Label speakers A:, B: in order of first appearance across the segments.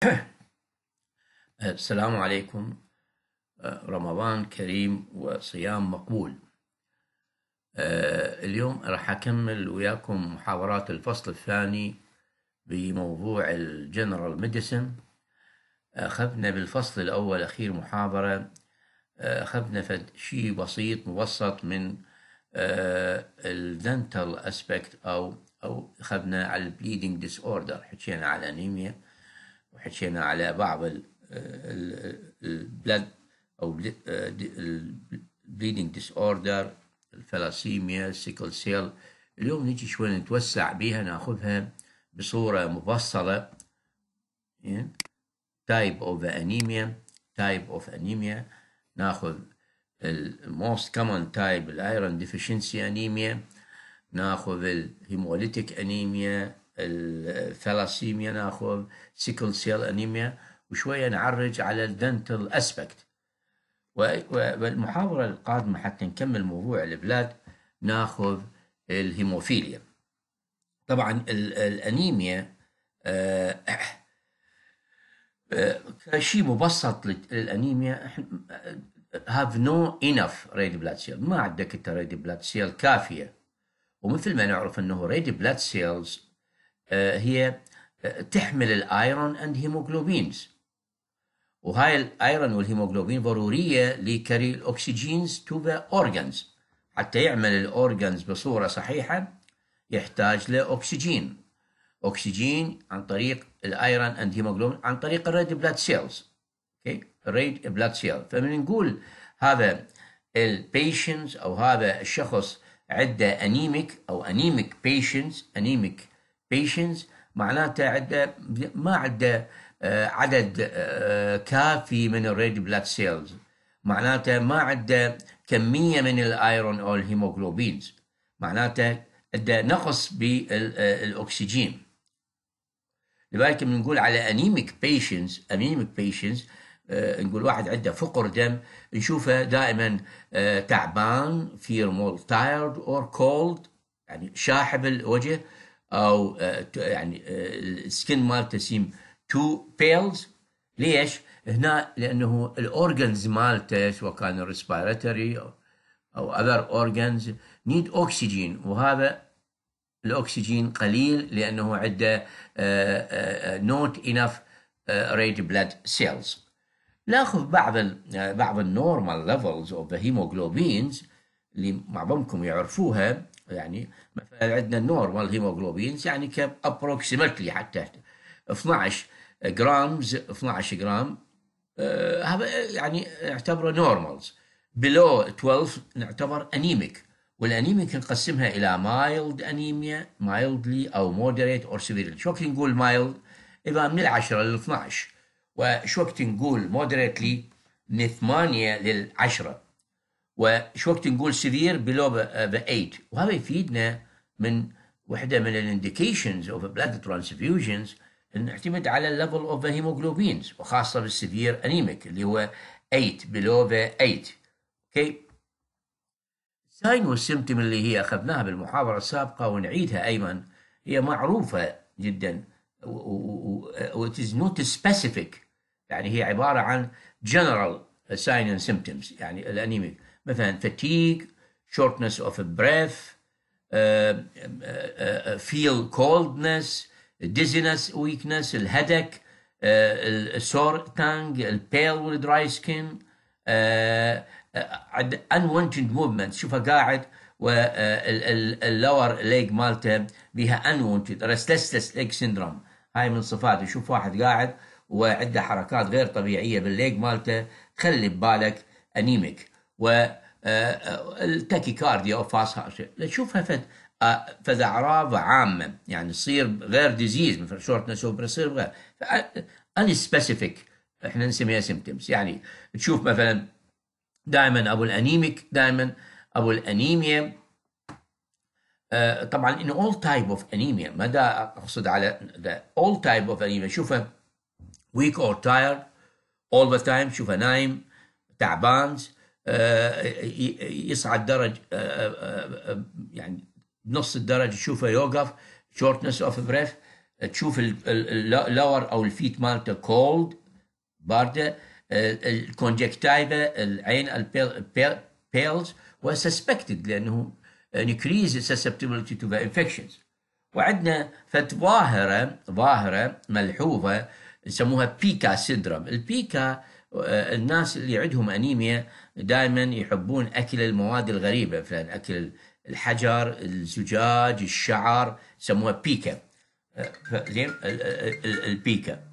A: السلام عليكم آه، رمضان كريم وصيام مقبول آه، اليوم راح أكمل وياكم محاضرات الفصل الثاني بموضوع الجنرال ميديسن أخذنا بالفصل الأول أخير محاضرة آه، أخذنا فد شيء بسيط مبسط من الدنتال أسبكت أو أو أخذنا على البليدنج ديس أوردر حكينا على أنيميا حكينا على بعض البلاد او البليدنج ديس اوردر الفلاسيميا السيكل سيل اليوم نجي شوي نتوسع بها ناخذها بصوره مفصله تايب اوف انيميا تايب اوف انيميا ناخذ الموست كومن تايب الايرون ديفيشنسي انيميا ناخذ الهيموليتيك انيميا الثلاسيميا ناخذ سيكل سيل انيميا وشويه نعرج على الدنتال اسبكت والمحاضره القادمه حتى نكمل موضوع البلاد ناخذ الهيموفيليا طبعا الانيميا آه كشيء آه، مبسط للانيميا هاف نو انف ريد بلاد سيل ما عندك انت ريد بلاد سيل كافيه ومثل ما نعرف انه ريد بلاد سيلز آه، هي آه، تحمل الايرون اند هيموجلوبينز وهاي الايرون والهيموجلوبين ضروريه لكري الاكسجينز تو ذا اورجانز حتى يعمل الاورجانز بصوره صحيحه يحتاج لاكسجين اكسجين عن طريق الايرون اند هيموجلوبين عن طريق الريد بلاد سيلز اوكي الريد بلاد سيل فمن نقول هذا البيشنز او هذا الشخص عنده انيميك او انيميك بيشنز انيميك patients معناته عنده ما عنده آه، عدد آه، كافي من الريد بلاد سيلز معناته ما عنده كميه من الايرون او الهيموغلوبينز معناته عنده نقص بالاكسجين لذلك بنقول على انيميك بيشنز انيميك بيشنز نقول واحد عنده فقر دم نشوفه دائما آه، تعبان فير مول تايرد اور كولد يعني شاحب الوجه او آه، يعني آه، السكن مالته سيم تو بيلز ليش؟ هنا لانه الاورجنز مالته سواء كان الريسبيراتوري او اذر اورجنز نيد اوكسجين وهذا الاكسجين قليل لانه عنده نوت انف ريد بلاد سيلز ناخذ بعض الـ آه، بعض النورمال ليفلز اوف ذا هيموجلوبينز اللي معظمكم يعرفوها يعني مثلا عندنا النورمال هيموجلوبينز يعني كم ابروكسيمتلي حتى 12 جرامز 12 جرام هذا يعني اعتبره نورمالز بلو 12 نعتبر انيميك والانيميك نقسمها الى مايلد انيميا مايلدلي او مودريت اور سيفير شو وقت نقول مايلد اذا من العشرة لل 12 وشو وقت نقول مودريتلي من 8 لل 10 وش وقت نقول سيفير بلو ذا 8 وهذا يفيدنا من وحده من الانديكيشنز اوف بلاد ترانسفيوجنز نعتمد على الليفل اوف هيموجلوبينز وخاصه بالسيفير انيميك اللي هو 8 بلو ذا 8 اوكي ساين والسمتم اللي هي اخذناها بالمحاضره السابقه ونعيدها ايضا هي معروفه جدا و از نوت سبيسيفيك يعني هي عباره عن جنرال ساين اند سيمتومز يعني الانيميك مثلا fatigue shortness of breath uh, uh, uh, feel coldness dizziness weakness الهدك sore tongue البيل والدراي سكين unwanted movements شوفها قاعد واللور ليج مالته بها unwanted restless leg syndrome هاي من صفاته شوف واحد قاعد وعنده حركات غير طبيعيه بالليج مالته خلي ببالك انيميك والتاكيكارديا آه، آه، او فاس تشوفها فد آه، فذا اعراض عامه يعني تصير غير ديزيز مثل شورت اوبر تصير غير ان سبيسيفيك احنا نسميها سيمتمز يعني تشوف مثلا دائما ابو الانيميك دائما ابو الانيميا طبعا ان اول تايب اوف انيميا ما دا اقصد على اول تايب اوف انيميا شوفها ويك اور تايرد اول ذا تايم شوفها نايم تعبان آه، يصعد درج آه، آه، يعني بنص الدرج تشوفه يوقف شورتنس اوف بريث تشوف اللور او الفيت مالته كولد بارده الكونجكتايفا العين البيلز وسسبكتد لانه انكريز susceptibility تو ذا انفكشنز وعندنا فت ظاهره ظاهره ملحوظه يسموها بيكا سيندروم البيكا آه، الناس اللي عندهم انيميا دائما يحبون اكل المواد الغريبه مثلا اكل الحجر الزجاج الشعر يسموها بيكا زين البيكا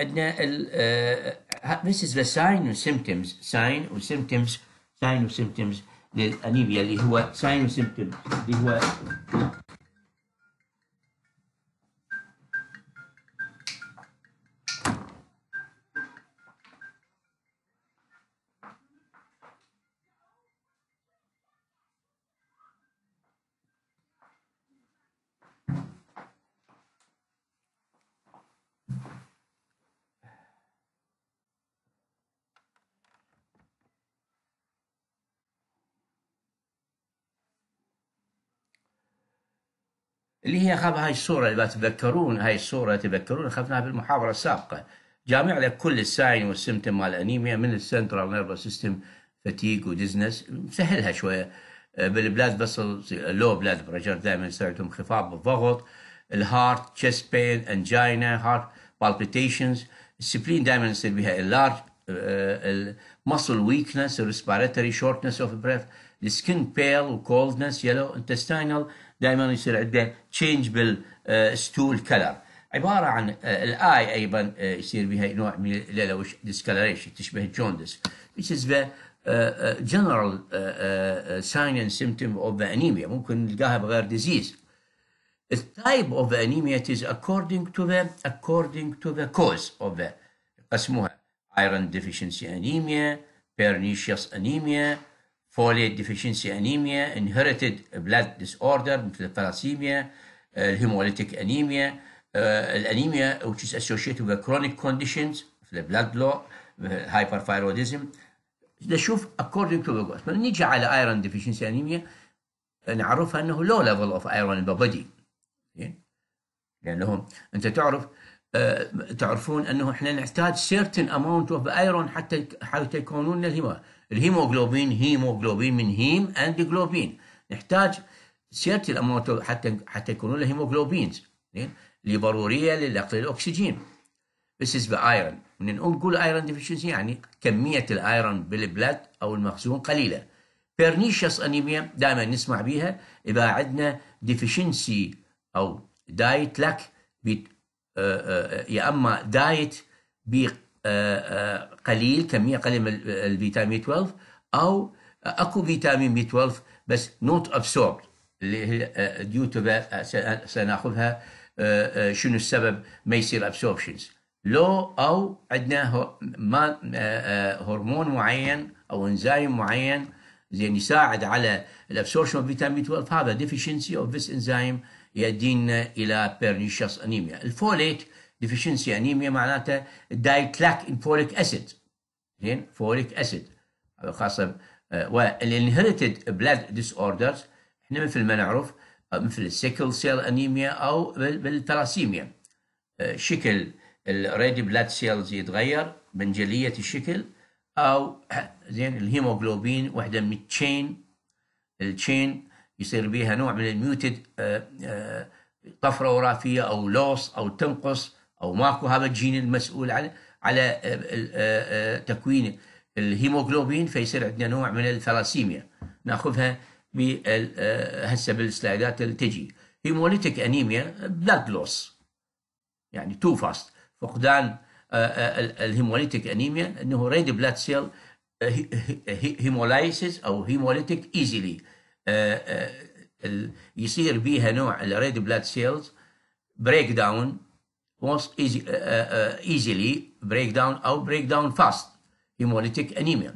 A: عندنا this is the sign and symptoms sign and symptoms sign and symptoms للانيميا اللي هو sign and symptoms اللي هو اللي هي خاف هاي الصورة إذا تذكرون هاي الصورة تذكرون أخذناها بالمحاضرة السابقة جامع لك كل الساين والسمتم مال الأنيميا من السنترال نيرفس سيستم فتيك وديزنس مسهلها شوية آه، بالبلاد بسل لو بلاد بريشر دائما سمعتهم انخفاض بالضغط الهارت تشست بين انجينا هارت بالبيتيشنز السبلين دائما يصير بها اللارج المسل ويكنس الريسبيراتوري شورتنس اوف بريث السكن بيل وكولدنس يلو انتستينال دائما يصير عنده تشينجبل ستول كلر عباره عن الاي ايضا يصير بها نوع من اللوش ديسكلريشن تشبه الجوندس which is the general sign and symptom of the anemia ممكن نلقاها بغير disease the type of the anemia is according to the according to the cause of the قسموها iron deficiency anemia pernicious anemia folate deficiency anemia inherited blood disorder مثل الثلاسيميا الهيموليتيك انيميا الانيميا which is associated with chronic conditions مثل blood law hyperthyroidism نشوف according to the goals نيجي على iron deficiency anemia نعرفها انه low level of iron in the body لانه انت تعرف تعرفون انه احنا نحتاج certain amount of iron حتى حتى يكونون لنا الهيموليتيك الهيموجلوبين هيموجلوبين من هيم اند جلوبين نحتاج سيرت الامونتو حتى حتى يكونوا له زين اللي ضروريه لنقل الاكسجين از ايرون من نقول ايرون ديفشنسي يعني كميه الايرون بالبلاد او المخزون قليله بيرنيشس انيميا دائما نسمع بيها اذا عندنا ديفشنسي او دايت لك بي... يا اما دايت بي آه، آه، قليل كميه قليله من الفيتامين 12 او اكو فيتامين بي 12 بس نوت ابسورب اللي هي ديو آه، سناخذها شنو السبب ما يصير ابسوربشنز لو او عندنا ما هرمون معين او انزيم معين زين يعني يساعد على الابسوربشن اوف فيتامين 12 هذا ديفشنسي اوف ذيس انزيم يؤدينا الى بيرنيشس انيميا الفوليت ديفيشنسي انيميا معناتها لاك ان فوليك اسيد زين فوليك اسيد خاصه والانهرتد بلاد ديس اوردرز احنا مثل ما نعرف آه، مثل السيكل سيل انيميا او بالتراسيميا آه، شكل الريد بلاد سيلز يتغير من جليه الشكل او زين الهيموغلوبين وحده من التشين التشين يصير بها نوع من الميوتد آه، طفره وراثيه او لوس او تنقص او ماكو هذا الجين المسؤول على على آه، آه، آه، تكوين الهيموغلوبين فيصير عندنا نوع من الثلاسيميا ناخذها هسه بالسلايدات اللي تجي هيموليتيك انيميا بلاد لوس يعني تو فاست فقدان الهيموليتيك انيميا انه ريد بلاد سيل هيمولايسيس او هيموليتيك ايزيلي يصير بيها نوع الريد بلاد سيلز بريك داون most easy, uh, uh, easily breakdown or breakdown fast hemolytic anemia.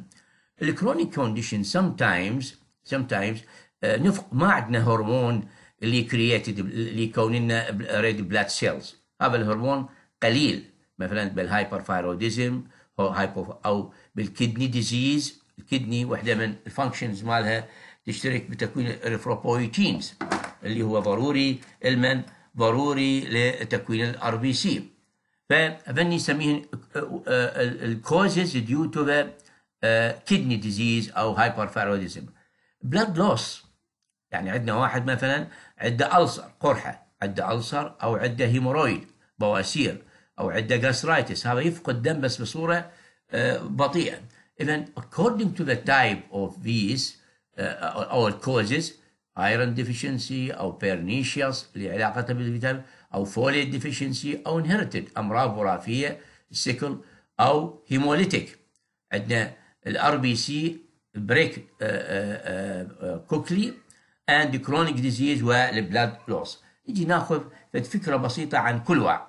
A: The chronic condition sometimes sometimes uh, نفق ما عندنا هرمون اللي كرييتد اللي يكون لنا ريد بلاد سيلز هذا الهرمون قليل مثلا بالهايبرثايروديزم او هايبو او بالكدني ديزيز الكدني واحده من الفانكشنز مالها تشترك بتكوين الريفروبويتينز اللي هو ضروري المن ضروري لتكوين الار بي سي فبني نسميه الكوزز ديو تو ذا كدني ديزيز او هايبر ثايرويديزم بلاد لوس يعني عندنا واحد مثلا عنده ألسر قرحه عنده ألسر او عنده هيمورويد بواسير او عنده جاسترايتس هذا يفقد دم بس بصوره uh, بطيئه اذا according to the type of these uh, or causes ايرون ديفيشنسي او بيرنيشيوس اللي علاقتها بالفيتامين او فوليت ديفيشنسي او انهرتد امراض وراثيه سيكل او هيموليتيك عندنا الار بي سي بريك كوكلي اند كرونيك ديزيز والبلاد لوس نجي ناخذ فكره بسيطه عن كل واحد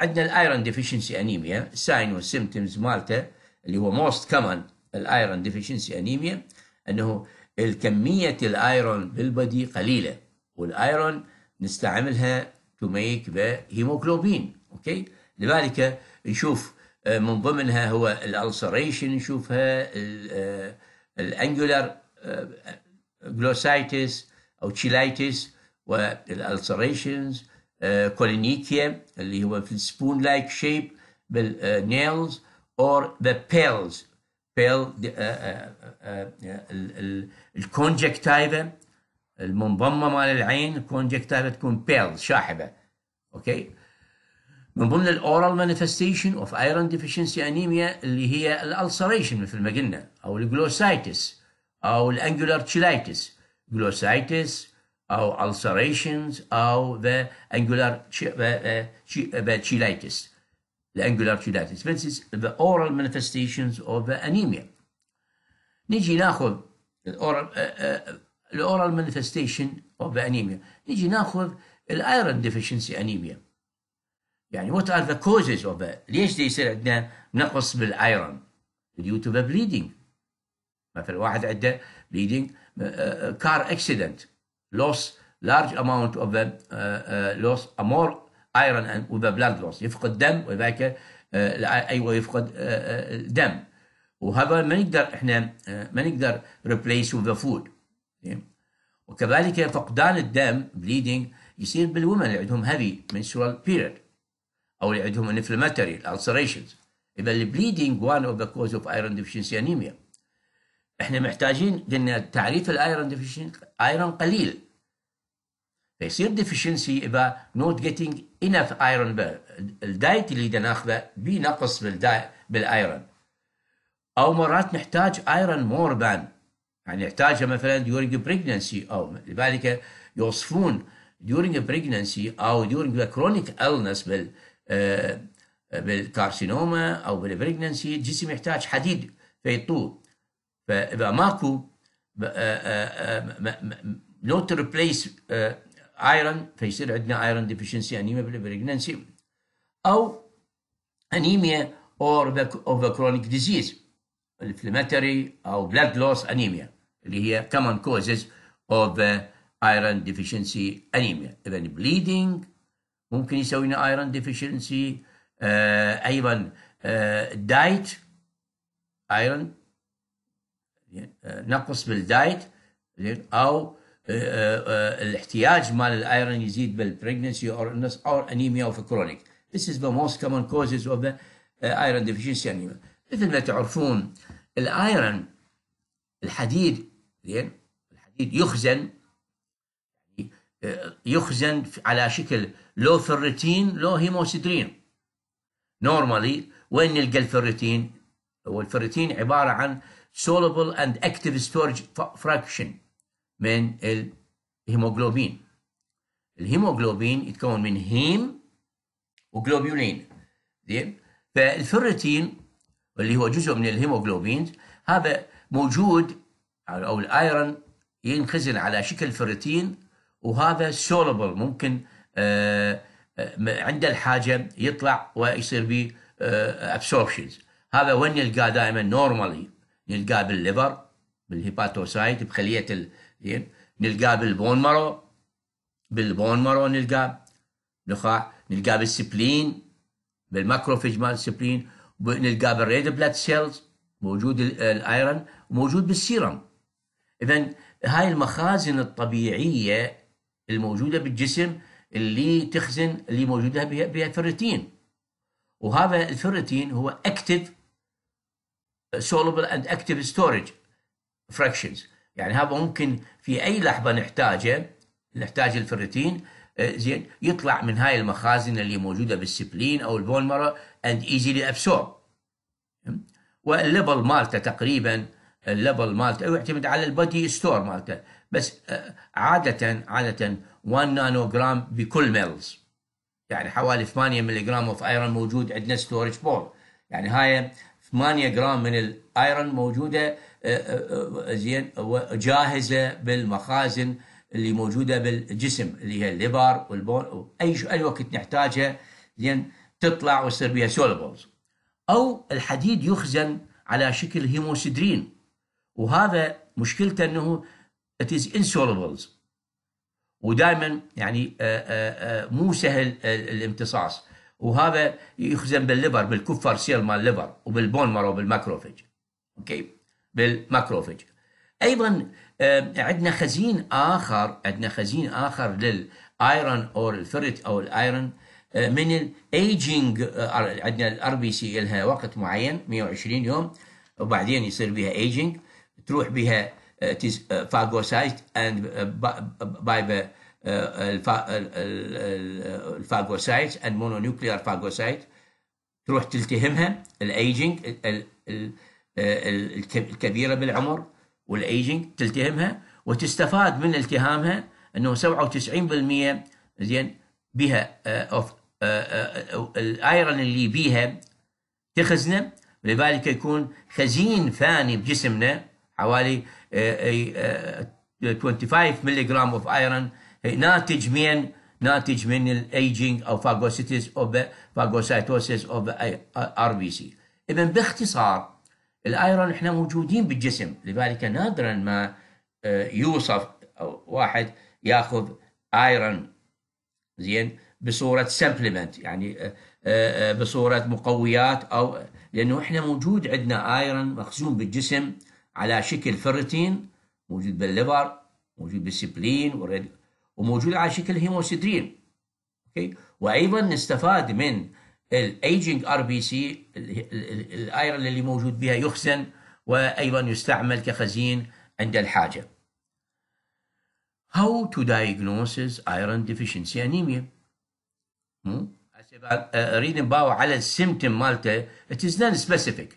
A: عندنا الايرون ديفيشنسي انيميا ساين والسيمتومز مالته اللي هو موست كومن الايرون ديفيشنسي انيميا انه الكمية الايرون بالبدي قليلة والايرون نستعملها تو ميك ذا هيموجلوبين اوكي لذلك نشوف آه، من ضمنها هو الالسريشن نشوفها آه، الانجولار جلوسايتس آه، او تشيلايتس والالسريشنز كولينيكيا اللي هو في السبون لايك شيب بالنيلز اور ذا بيلز بيل آه، آه، آه، الكونجكتايفا المنضمه مال العين الكونجكتايفا تكون بيل شاحبه اوكي من ضمن الاورال مانيفستيشن اوف ايرون ديفشنسي انيميا اللي هي الالسريشن مثل ما قلنا او الجلوسايتس او الانجولار تشيلايتس جلوسايتس او الالسريشنز او ذا angular تشيلايتس the angular cheilitis for instance the oral manifestations of anemia نيجي ناخذ الاورال الاورال مانيفستيشن اوف انيميا نيجي ناخذ الايرون ديفشنسي انيميا يعني وات ار ذا كوزز اوف ليش يصير عندنا نقص بالايرون ديو تو ذا بليدنج مثلا واحد عنده بليدنج كار اكسيدنت لوس لارج اماونت اوف لوس امور ايرون وذا بلاد لوس يفقد دم وذاك آه، ايوه يفقد آه، آه، دم وهذا ما نقدر احنا ما نقدر ريبليس وذا فود وكذلك فقدان الدم بليدنج يصير بالومن اللي عندهم هيفي منسترال بيريد او اللي عندهم انفلاماتوري الالسريشنز اذا البليدنج وان اوف ذا كوز اوف ايرون ديفشنسي انيميا احنا محتاجين قلنا تعريف الايرون ديفشنسي ايرون قليل فيصير ديفيشنسي يبقى نوت جيتنج انف ايرون بير الدايت اللي ده ناخذه بنقص بالايرون او مرات نحتاج ايرون مور بان يعني نحتاجها مثلا during pregnancy او لذلك يوصفون during pregnancy او during the chronic illness بال آه، بالكارسينوما او بالبريجنسي الجسم يحتاج حديد فيطوب فاذا ماكو نوت آه، ريبليس آه، ايرون فيصير عندنا ايرون ديفيشنسي انيميا بالبريجننسي او انيميا اور اوف كرونيك ديزيز الانفلاماتوري او بلاد لوس انيميا اللي هي كومن كوزز اوف ايرون ديفيشنسي انيميا اذا بليدنج ممكن يسوي لنا ايرون ديفيشنسي ايضا دايت uh, ايرون uh، نقص بالدايت او آه، آه، آه، الاحتياج مال الايرون يزيد بالبريجنسي اور illness اور انيميا اوف كرونيك This is the most common causes of the iron deficiency anemia. مثل ما تعرفون الايرون الحديد زين الحديد يخزن يعني، يخزن على شكل لو فيرتين لو هيموسيدرين نورمالي وين نلقى الفيرتين؟ هو الفيرتين عباره عن soluble and active storage fraction من الهيموجلوبين الهيموجلوبين يتكون من هيم وجلوبيولين زين فالفيرتين اللي هو جزء من الهيموجلوبين هذا موجود او الايرون ينخزن على شكل فيرتين وهذا سولبل ممكن آه، آه، عند الحاجه يطلع ويصير به آه، ابسوربشنز هذا وين نلقاه دائما نورمالي نلقاه بالليفر بالهيباتوسايت بخليه زين نلقاه بالبون مارو بالبون مارو نلقاه نخاع نلقاه بالسبلين بالماكروفيج مال السبلين نلقاه بالريد بلاد سيلز موجود الايرن وموجود بالسيرم اذا هاي المخازن الطبيعيه الموجوده بالجسم اللي تخزن اللي موجوده بها فرتين وهذا الفرتين هو اكتف سولبل اند اكتف ستورج فراكشنز يعني هذا ممكن في اي لحظه نحتاجه نحتاج الفريتين آه، زين يطلع من هاي المخازن اللي موجوده بالسبلين او البون اند ايزيلي ابسورب والليفل مالته تقريبا الليفل مالته يعتمد على البادي ستور مالته بس آه، عاده عاده 1 نانو جرام بكل ميلز يعني حوالي 8 ملي جرام اوف ايرون موجود عندنا ستورج بول يعني هاي 8 جرام من الايرون موجوده زين وجاهزه بالمخازن اللي موجوده بالجسم اللي هي الليبر والبون اي اي وقت نحتاجها زين تطلع وتصير بها سولبلز او الحديد يخزن على شكل هيموسيدرين وهذا مشكلته انه it is insolubles ودائما يعني آه، آه، آه، مو سهل الامتصاص وهذا يخزن بالليبر بالكفر سيل مال الليبر وبالبون مارو بالماكروفيج اوكي okay. بالماكروفاج ايضا آه، عندنا خزين اخر عندنا خزين اخر للايرون او الفرت او الايرون آه، من الايجينج آه، عندنا الار بي سي لها وقت معين 120 يوم وبعدين يصير بها ايجينج تروح بها فاجوسايت اند بايبا الفاجوسايت اند مونونيوكليار فاجوسايت تروح تلتهمها الايجينج آه، الكبيره بالعمر والايجنج تلتهمها وتستفاد من التهامها انه 97% زين بها اوف آه، آه، الايرون اللي بيها تخزنه لذلك يكون خزين ثاني بجسمنا حوالي 25 ملي جرام اوف ايرون ناتج من ناتج من الايجنج او فاجوسيتس او فاجوسايتوسيس او ار بي سي اذا باختصار الايرون احنا موجودين بالجسم لذلك نادرا ما آه، يوصف أو واحد ياخذ ايرون زين بصوره سبلمنت يعني آه، آه، بصوره مقويات او لانه احنا موجود عندنا ايرون مخزون بالجسم على شكل فرتين موجود بالليفر موجود بالسبلين وموجود على شكل هيموسيدرين اوكي وايضا نستفاد من الايجنج ار بي سي الايرن اللي موجود بها يخزن وايضا يستعمل كخزين عند الحاجه. How to diagnose iron deficiency anemia. اريد نباوع على السيمتم مالته it is non specific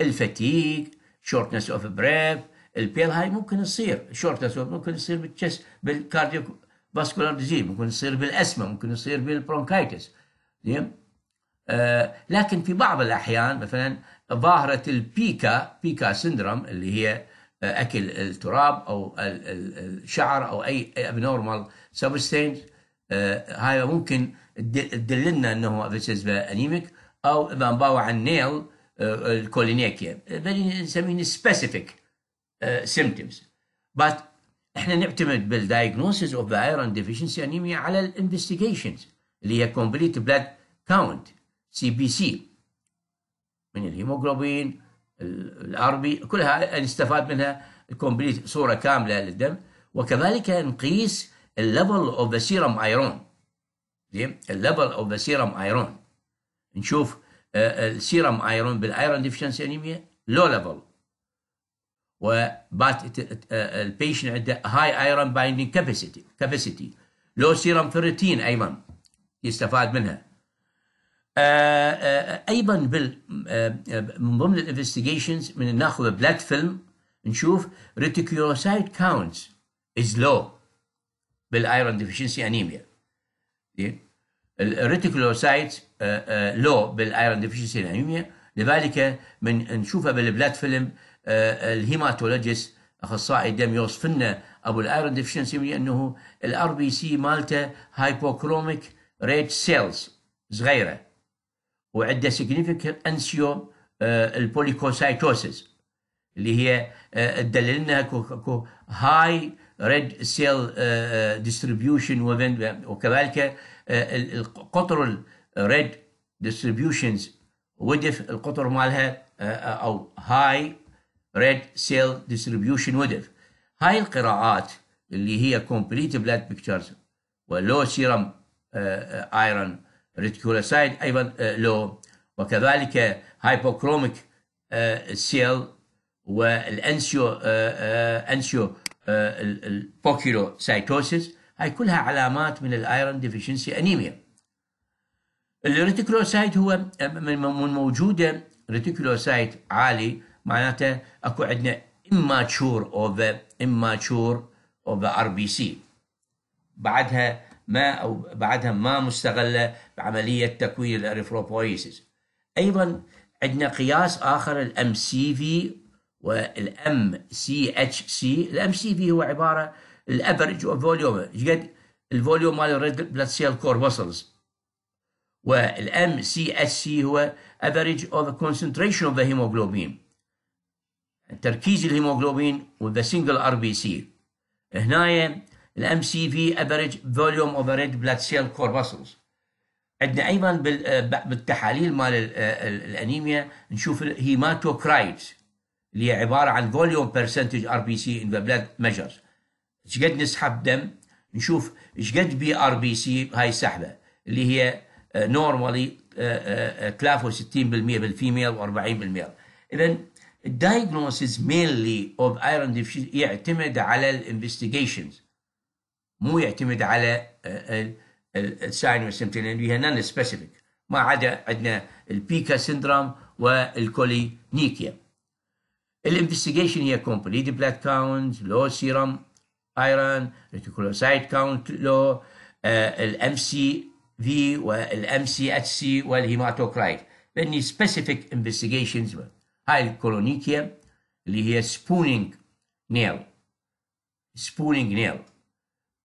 A: الفتيك shortness of breath البيل هاي ممكن تصير shortness of ممكن تصير بالتشس بالكارديو فاسكولار ديزيز ممكن تصير بالاسما ممكن تصير بالبرونكايتس زين آه، لكن في بعض الأحيان مثلا ظاهرة البيكا بيكا سندروم اللي هي آه، أكل التراب أو الشعر أو أي ابنورمال سبستينج هاي ممكن تدللنا أنه بالنسبة أنيميك أو إذا نباوع النيل آه، الكولينيكيا نسميه سبيسيفيك سيمبتومز بس احنا نعتمد بالدايجنوسيس اوف ذا ايرون ديفيشنسي انيميا على الانفستيجيشنز اللي هي كومبليت بلاد كاونت سي بي سي من الهيموغلوبين الار بي كلها نستفاد منها الكومبليت صوره كامله للدم وكذلك نقيس الليفل اوف ذا سيرم ايرون زين الليفل اوف ذا سيرم ايرون نشوف السيرم ايرون بالايرون ديفشنسي انيميا لو ليفل وبات البيشن عنده هاي ايرون بايندينج كاباسيتي كاباسيتي لو سيرم فيرتين ايضا يستفاد منها آه، آه، ايضا بال آه، من ضمن الانفستيجيشنز من ناخذ بلاد فيلم نشوف ريتيكيوسايد كاونتس از لو بالايرون ديفيشنسي انيميا الريتيكيوسايد لو بالايرون ديفيشنسي انيميا لذلك من نشوفها بالبلاد فيلم الهيماتولوجيست اخصائي الدم يوصف لنا ابو الايرون ديفشنسي انه الار بي سي مالته هايبوكروميك ريت سيلز صغيره وعندها significant انسيو آه، البوليكوسايتوسيس اللي هي تدلل لنا هاي ريد سيل ديستريبيوشن وكذلك القطر الريد ديستريبيوشنز ودف القطر مالها آه، آه، او هاي ريد سيل ديستريبيوشن ودف هاي القراءات اللي هي كومبليت بلاد بيكتشرز ولو سيرم ايرون ريتيكولاسايد ايضا آه، لو وكذلك هايبوكروميك آه، سيل والانسيو آه، انسيو البوكيروسايتوسيس هاي كلها علامات من الايرون ديفيشنسي انيميا الريتيكولوسايت هو من موجوده ريتيكولوسايت عالي معناته اكو عندنا immature of the immature of the RBC بعدها ما أو بعدها ما مستغلة بعملية تكوين الأريثروبويسيس أيضا عندنا قياس آخر الام سي في والام سي اتش سي الام سي في هو عبارة الأفرج فوليوم قد الفوليوم مال الريد بلاد سيل كور والام سي اتش سي هو افريج اوف كونسنتريشن اوف ذا هيموجلوبين تركيز الهيموجلوبين وذا سنجل ار بي سي هنايا الام سي في افريج فوليوم اوف ريد بلاد سيل كور باسلز عندنا ايضا آه، بالتحاليل مال آه، الانيميا نشوف الهيماتوكرايت اللي هي عباره عن فوليوم برسنتج ار بي سي ان ذا بلاد ميجرز شقد نسحب دم نشوف شقد بي ار بي سي هاي السحبه اللي هي نورمالي 63% بالفيميل و40 بالميل اذا الدايجنوسيس مينلي اوف ايرون يعتمد على الانفستيجيشنز مو يعتمد على الساين والسمتين لان هي نان سبيسيفيك ما عدا عندنا البيكا سندروم والكولينيكيا الانفستيجيشن هي كومبليت بلاد كاونت لو سيرم ايرون ريتيكولوسايت كاونت لو الام سي في والام سي اتش سي والهيماتوكرايت فاني سبيسيفيك انفستيجيشنز هاي الكولونيكيا اللي هي سبونينج نيل سبونينج نيل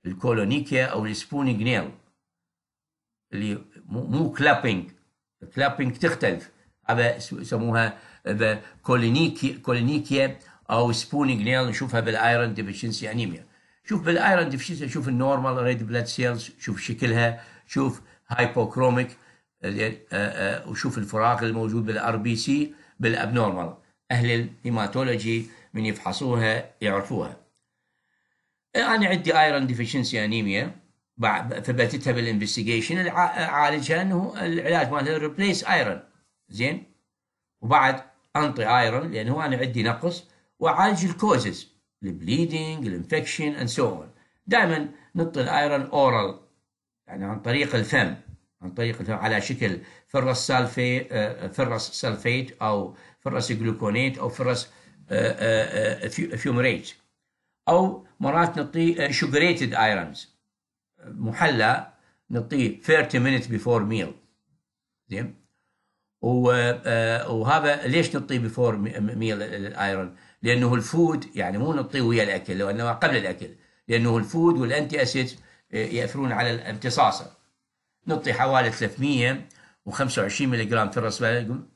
A: الكولونيكيا او السبونينج نيل اللي مو كلابينج كلابينج تختلف هذا يسموها كولينيكيا كولونيكيا او سبونينج نيل نشوفها بالايرون ديفيشنسي انيميا شوف بالايرون ديفيشنسي شوف النورمال ريد بلاد سيلز شوف شكلها شوف هايبوكروميك آه، آه، وشوف الفراغ الموجود بالار بي سي بالابنورمال اهل الهيماتولوجي من يفحصوها يعرفوها انا عندي ايرون ديفيشنسي انيميا ثبتتها بالانفستيجيشن اعالجها انه العلاج مالها ريبليس ايرون زين وبعد انطي ايرون لانه انا عندي نقص واعالج الكوزز البليدنج الانفكشن اند سو اون دائما نطي الايرون اورال يعني عن طريق الفم عن طريق الفم على شكل فرس سالفي آه، آه، فرس سلفيت او فرس جلوكونيت او فرس فيومريت آه، او مرات نعطيه شوجريتد ايرونز محلى نعطيه 30 minutes بيفور ميل زين آه، وهذا ليش نعطيه بيفور ميل الايرون؟ لانه الفود يعني مو نعطيه ويا الاكل وانما قبل الاكل لانه الفود والانتي اسيد آه، ياثرون على امتصاصه. نعطي حوالي 325 ملغ ترس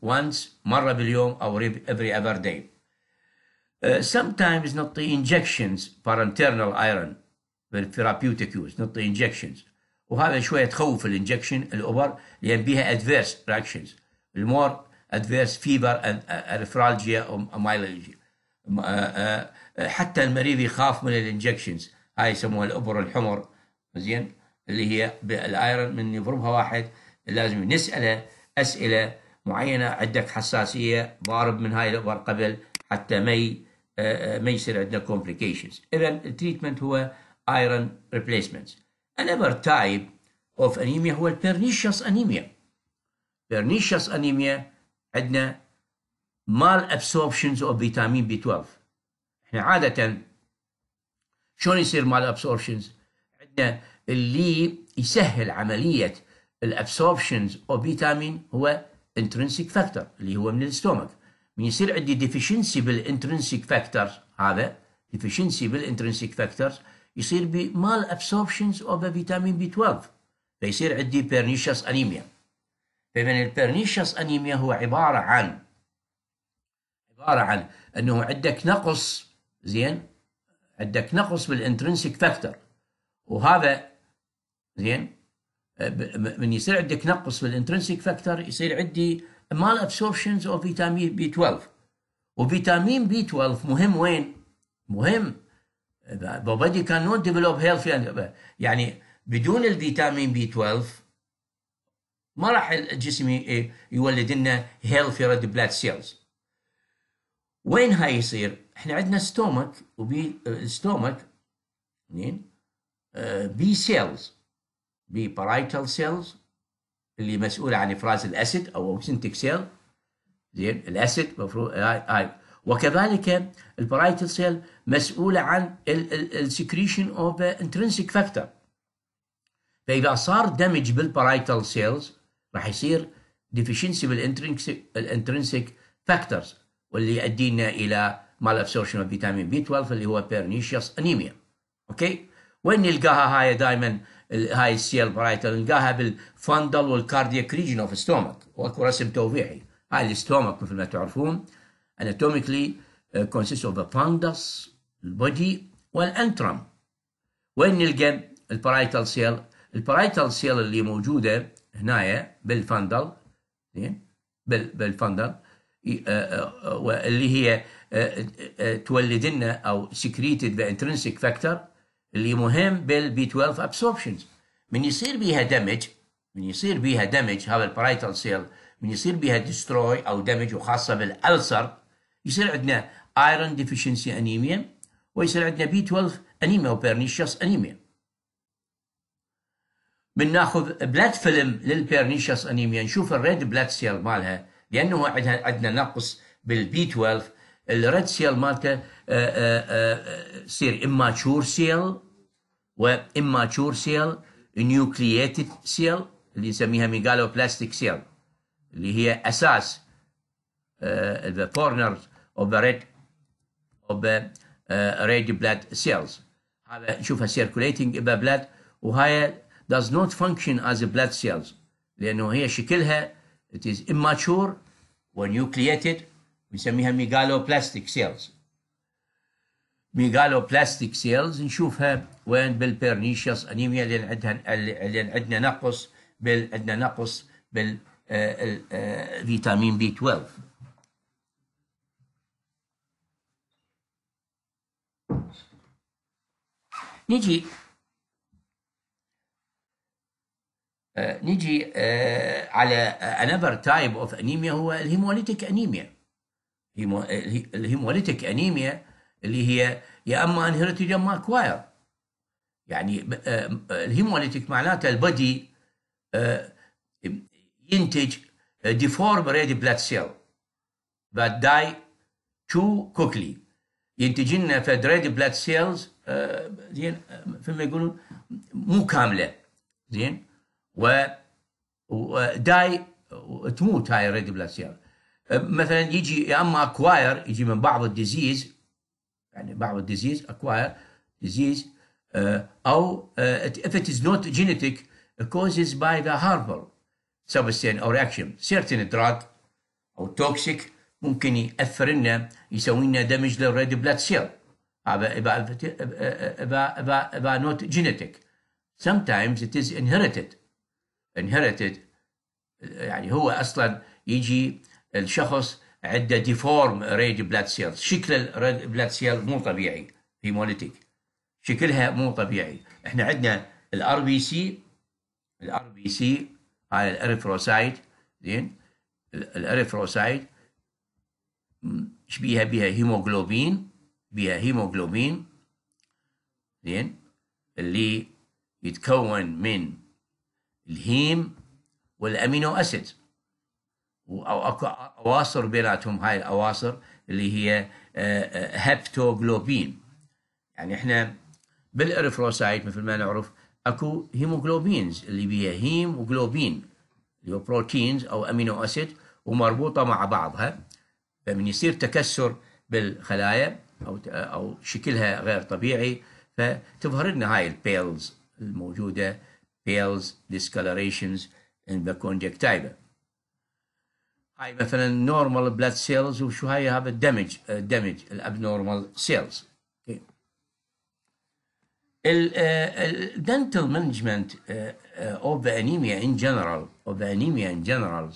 A: وانس مره باليوم او افري افر داي Uh, sometimes not the injections internal iron therapeutic use not the injections وهذا شويه تخوف الانجكشن الاوبر لان بها ادفيرس رياكشنز المور ادفيرس فيبر uh, or myalgia uh, حتى المريض يخاف من الانجكشنز هاي يسموها الابر الحمر زين اللي هي بالايرون من يضربها واحد لازم نساله اسئله معينه عندك حساسيه ضارب من هاي الابر قبل حتى ما آه، آه، ما يصير عندنا complications اذا التريتمنت هو ايرون ريبليسمنت another type of anemia هو البيرنيشيوس انيميا بيرنيشيوس انيميا عندنا مال absorptions of فيتامين بي 12 احنا عاده شلون يصير مال absorptions عندنا اللي يسهل عمليه الابسوربشنز اوف فيتامين هو انترنسيك فاكتور اللي هو من الاستومك من يصير عندي ديفيشنسي بالانترنسيك فاكتور هذا ديفيشنسي بالانترنسيك فاكتور يصير بمال ابسوربشنز اوف فيتامين بي 12 فيصير عندي بيرنيشس انيميا فمن البيرنيشس انيميا هو عباره عن عباره عن انه عندك نقص زين عندك نقص بالانترنسيك فاكتور وهذا زين من يصير عندك نقص بالانترنسيك فاكتور يصير عندي مال malabsorptions of فيتامين بي 12 وفيتامين بي 12 مهم وين؟ مهم بودي كان نوت ديفلوب هيلثي يعني بدون الفيتامين بي 12 ما راح الجسم يولد لنا هيلثي ريد بلاد سيلز وين هاي يصير؟ احنا عندنا ستومك وبي ستومك بي سيلز بي بارايتال سيلز اللي مسؤول عن افراز الاسيد او اوكسنتيك سيل زين الاسيد مفروض هاي آه، آه. هاي وكذلك البرايتل سيل مسؤوله عن السكريشن اوف انترنسيك فاكتور فاذا صار دمج بالبرايتل سيلز راح يصير ديفشنسي بالانترنسيك الانترنسيك فاكتورز واللي يؤدينا الى مال ابسورشن اوف فيتامين بي 12 اللي هو بيرنيشيوس انيميا اوكي وين نلقاها هاي دائما هاي السيل برايت نلقاها بالفندل والكاردياك ريجن اوف ستومك واكو رسم توضيحي هاي الستومك مثل ما تعرفون اناتوميكلي كونسيست اوف فاندس البودي والانترم وين نلقى البرايتال سيل البرايتال سيل اللي موجوده هنايا بالفندل زين بالفندل uh, uh, uh, واللي هي تولد لنا او سكريتد ذا فاكتور اللي مهم بالبي 12 ابسوربشنز من يصير بيها دمج من يصير بيها دمج هذا البرايتال سيل من يصير بيها ديستروي او دمج وخاصه بالالسر يصير عندنا ايرون ديفيشنسي انيميا ويصير عندنا بي 12 انيميا وبيرنيشيوس انيميا من ناخذ بلاد فيلم للبيرنيشيوس انيميا نشوف الريد بلاد سيل مالها لانه عندها عندنا نقص بالبي 12 الريد سيل مالته آه، آه، آه، يصير اماتشور سيل واماتشور سيل نيوكلييتد سيل اللي نسميها ميجالوبلاستيك سيل اللي هي اساس ذا كورنرز اوف ذا ريد اوف ريد بلاد سيلز هذا نشوفها سيركوليتنج ذا بلاد وهاي داز نوت فانكشن از بلاد سيلز لانه هي شكلها ات از اماتشور ونيوكلييتد نسميها ميجالوبلاستيك سيلز ميجالوبلاستيك سيلز نشوفها وين بالبيرنيشيوس انيميا لان عندها لان عندنا نقص بال عندنا نقص بال آه، آه، فيتامين بي 12 نجي نجي على another تايب اوف انيميا هو الهيموليتيك انيميا آه، الهيموليتيك انيميا اللي هي يا اما انهيرتد يا اما اكواير يعني آه، آه، الهيموليتيك معناته البدي آه، ينتج ديفورم ريد بلاد سيل بات داي تو كوكلي ينتج لنا فد ريد بلاد سيلز زين فيما يقولون مو كامله زين و وداي تموت هاي الريد بلاد سيل مثلا يجي يا اما اكواير يجي من بعض الديزيز يعني بعض الديزيز اكواير ديزيز آه، او آه، if it is not genetic causes by the harmful substance or action certain drug او toxic ممكن ياثر لنا يسوي لنا دمج للريد بلاد سيل يبقى يبقى يبقى يبقى not genetic sometimes it is inherited inherited يعني هو اصلا يجي الشخص عنده ديفورم ريد بلاد سيل شكل الريد بلاد سيل مو طبيعي هيموليتيك شكلها مو طبيعي احنا عندنا الار بي سي الار بي سي على الاريثروسايت زين الاريثروسايت شبيها بها هيموغلوبين بها هيموغلوبين زين اللي يتكون من الهيم والامينو اسيد او اكو اواصر بيناتهم هاي الاواصر اللي هي هبتوغلوبين آه، آه، يعني احنا بالاريثروسايت مثل ما نعرف اكو هيموغلوبينز اللي بيها هيم اللي هو بروتينز او امينو اسيد ومربوطه مع بعضها فمن يصير تكسر بالخلايا او او شكلها غير طبيعي فتظهر لنا هاي البيلز الموجوده بيلز ديسكالريشنز ان ذا كونجكتايفا هاي مثلا نورمال بلاد سيلز وشو هاي هذا الدمج دمج الابنورمال سيلز الدنتال مانجمنت اوف ذا انيميا ان جنرال اوف ذا انيميا ان جنرال